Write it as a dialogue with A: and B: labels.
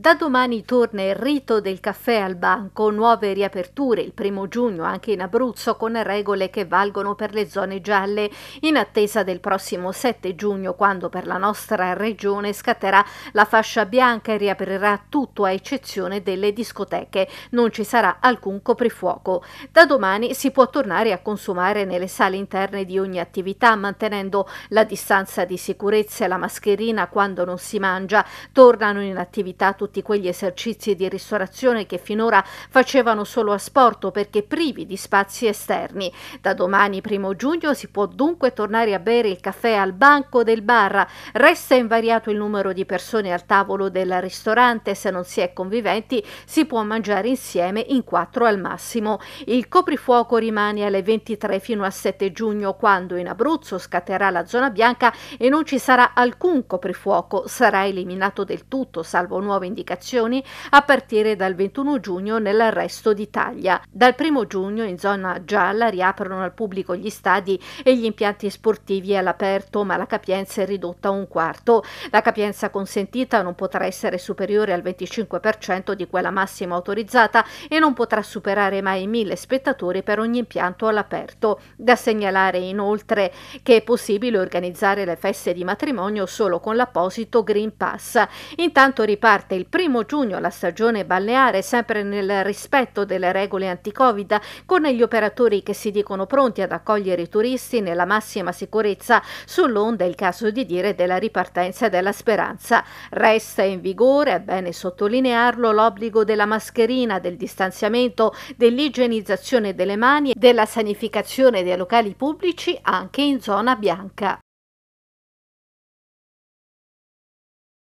A: Da domani torna il rito del caffè al banco, nuove riaperture il primo giugno anche in Abruzzo con regole che valgono per le zone gialle, in attesa del prossimo 7 giugno quando per la nostra regione scatterà la fascia bianca e riaprirà tutto a eccezione delle discoteche. Non ci sarà alcun coprifuoco. Da domani si può tornare a consumare nelle sale interne di ogni attività mantenendo la distanza di sicurezza e la mascherina quando non si mangia. Tornano in attività tutte tutti quegli esercizi di ristorazione che finora facevano solo a sporto perché privi di spazi esterni. Da domani, primo giugno, si può dunque tornare a bere il caffè al banco del bar. Resta invariato il numero di persone al tavolo del ristorante. Se non si è conviventi, si può mangiare insieme in quattro al massimo. Il coprifuoco rimane alle 23 fino a 7 giugno, quando in Abruzzo scatterà la zona bianca e non ci sarà alcun coprifuoco. Sarà eliminato del tutto, salvo nuove indicazioni indicazioni a partire dal 21 giugno nel resto d'Italia. Dal 1 giugno in zona gialla riaprono al pubblico gli stadi e gli impianti sportivi all'aperto, ma la capienza è ridotta a un quarto. La capienza consentita non potrà essere superiore al 25% di quella massima autorizzata e non potrà superare mai 1000 spettatori per ogni impianto all'aperto. Da segnalare inoltre che è possibile organizzare le feste di matrimonio solo con l'apposito Green Pass. Intanto riparte il primo giugno la stagione balneare, sempre nel rispetto delle regole anti-Covid, con gli operatori che si dicono pronti ad accogliere i turisti nella massima sicurezza sull'onda, il caso di dire, della ripartenza della speranza. Resta in vigore, è bene sottolinearlo, l'obbligo della mascherina, del distanziamento, dell'igienizzazione delle mani, e della sanificazione dei locali pubblici anche in zona bianca.